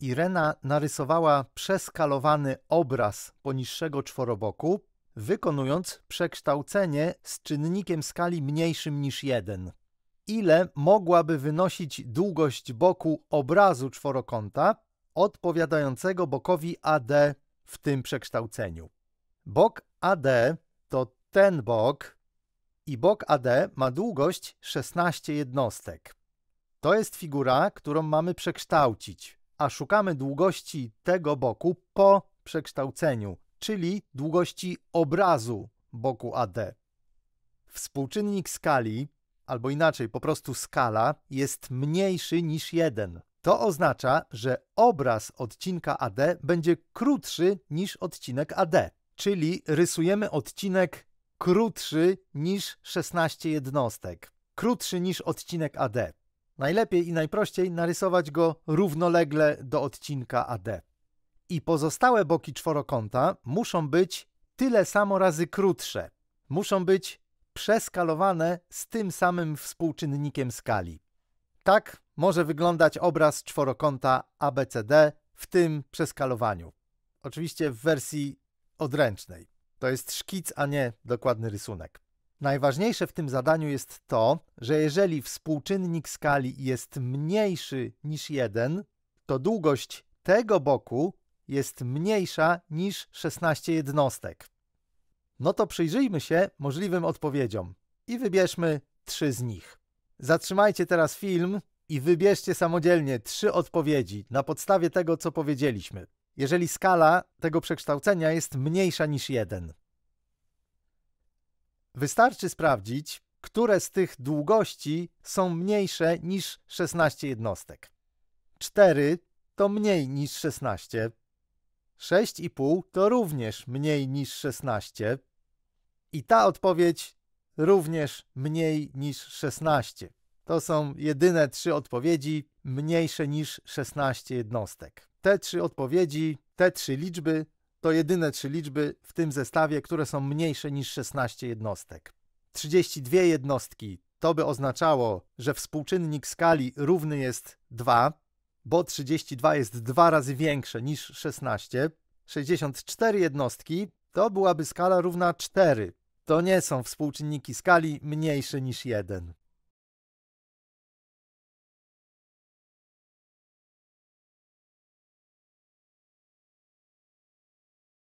Irena narysowała przeskalowany obraz poniższego czworoboku, wykonując przekształcenie z czynnikiem skali mniejszym niż 1. Ile mogłaby wynosić długość boku obrazu czworokąta odpowiadającego bokowi AD w tym przekształceniu? Bok AD to ten bok i bok AD ma długość 16 jednostek. To jest figura, którą mamy przekształcić a szukamy długości tego boku po przekształceniu, czyli długości obrazu boku AD. Współczynnik skali, albo inaczej po prostu skala, jest mniejszy niż 1. To oznacza, że obraz odcinka AD będzie krótszy niż odcinek AD, czyli rysujemy odcinek krótszy niż 16 jednostek, krótszy niż odcinek AD. Najlepiej i najprościej narysować go równolegle do odcinka AD. I pozostałe boki czworokąta muszą być tyle samo razy krótsze. Muszą być przeskalowane z tym samym współczynnikiem skali. Tak może wyglądać obraz czworokąta ABCD w tym przeskalowaniu. Oczywiście w wersji odręcznej. To jest szkic, a nie dokładny rysunek. Najważniejsze w tym zadaniu jest to, że jeżeli współczynnik skali jest mniejszy niż 1, to długość tego boku jest mniejsza niż 16 jednostek. No to przyjrzyjmy się możliwym odpowiedziom i wybierzmy trzy z nich. Zatrzymajcie teraz film i wybierzcie samodzielnie trzy odpowiedzi na podstawie tego, co powiedzieliśmy, jeżeli skala tego przekształcenia jest mniejsza niż 1. Wystarczy sprawdzić, które z tych długości są mniejsze niż 16 jednostek. 4 to mniej niż 16, 6,5 to również mniej niż 16 i ta odpowiedź również mniej niż 16. To są jedyne trzy odpowiedzi mniejsze niż 16 jednostek. Te trzy odpowiedzi, te trzy liczby to jedyne trzy liczby w tym zestawie, które są mniejsze niż 16 jednostek. 32 jednostki to by oznaczało, że współczynnik skali równy jest 2, bo 32 jest dwa razy większe niż 16. 64 jednostki to byłaby skala równa 4. To nie są współczynniki skali mniejsze niż 1.